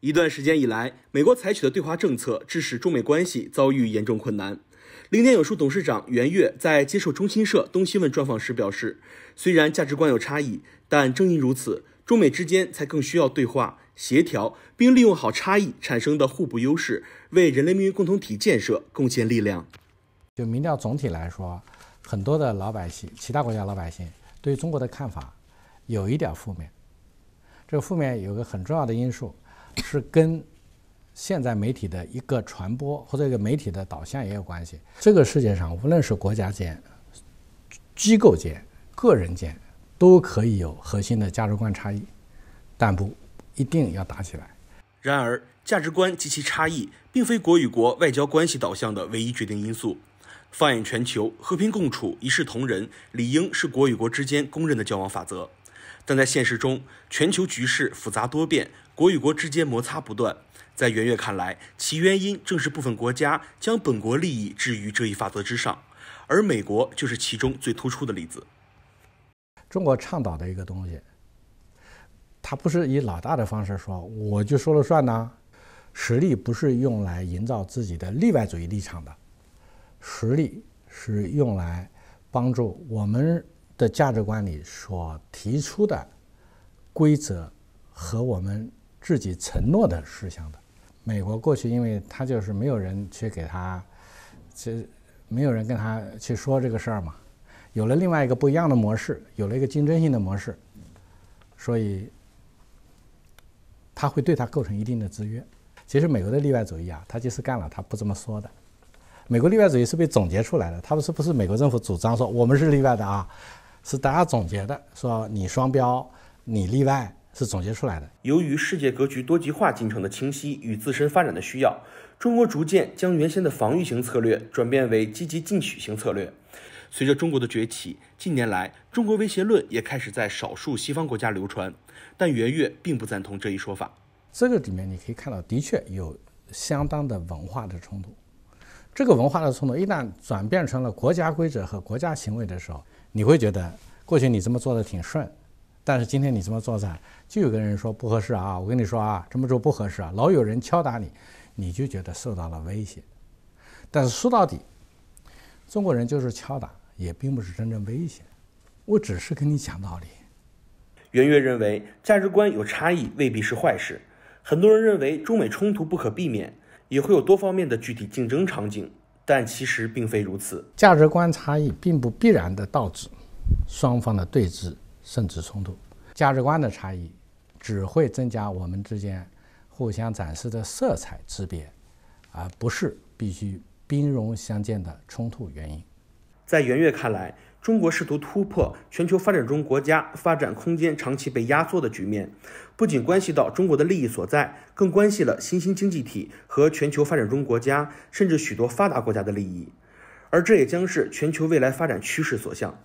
一段时间以来，美国采取的对华政策致使中美关系遭遇严重困难。零点有数董事长袁岳在接受中新社东西问专访时表示：“虽然价值观有差异，但正因如此，中美之间才更需要对话、协调，并利用好差异产生的互补优势，为人类命运共同体建设贡献力量。”就民调总体来说，很多的老百姓、其他国家老百姓对中国的看法有一点负面。这个负面有个很重要的因素。是跟现在媒体的一个传播或者一个媒体的导向也有关系。这个世界上，无论是国家间、机构间、个人间，都可以有核心的价值观差异，但不一定要打起来。然而，价值观及其差异并非国与国外交关系导向的唯一决定因素。放眼全球，和平共处、一视同仁，理应是国与国之间公认的交往法则。但在现实中，全球局势复杂多变，国与国之间摩擦不断。在圆月看来，其原因正是部分国家将本国利益置于这一法则之上，而美国就是其中最突出的例子。中国倡导的一个东西，它不是以老大的方式说我就说了算呐，实力不是用来营造自己的例外主义立场的，实力是用来帮助我们。的价值观里所提出的规则和我们自己承诺的事项的，美国过去因为他就是没有人去给他这没有人跟他去说这个事儿嘛，有了另外一个不一样的模式，有了一个竞争性的模式，所以他会对它构成一定的制约。其实美国的例外主义啊，他就是干了，他不这么说的。美国例外主义是被总结出来的，他们是不是美国政府主张说我们是例外的啊？是大家总结的，说你双标，你例外，是总结出来的。由于世界格局多极化进程的清晰与自身发展的需要，中国逐渐将原先的防御型策略转变为积极进取型策略。随着中国的崛起，近年来中国威胁论也开始在少数西方国家流传，但袁岳并不赞同这一说法。这个里面你可以看到，的确有相当的文化的冲突。这个文化的冲突一旦转变成了国家规则和国家行为的时候，你会觉得过去你这么做的挺顺，但是今天你这么做了，就有个人说不合适啊！我跟你说啊，这么做不合适啊！老有人敲打你，你就觉得受到了威胁。但是说到底，中国人就是敲打，也并不是真正威胁，我只是跟你讲道理。袁岳认为，价值观有差异未必是坏事。很多人认为中美冲突不可避免。也会有多方面的具体竞争场景，但其实并非如此。价值观差异并不必然的导致双方的对峙甚至冲突。价值观的差异只会增加我们之间互相展示的色彩之别，而不是必须兵戎相见的冲突原因。在袁岳看来。中国试图突破全球发展中国家发展空间长期被压缩的局面，不仅关系到中国的利益所在，更关系了新兴经济体和全球发展中国家，甚至许多发达国家的利益，而这也将是全球未来发展趋势所向。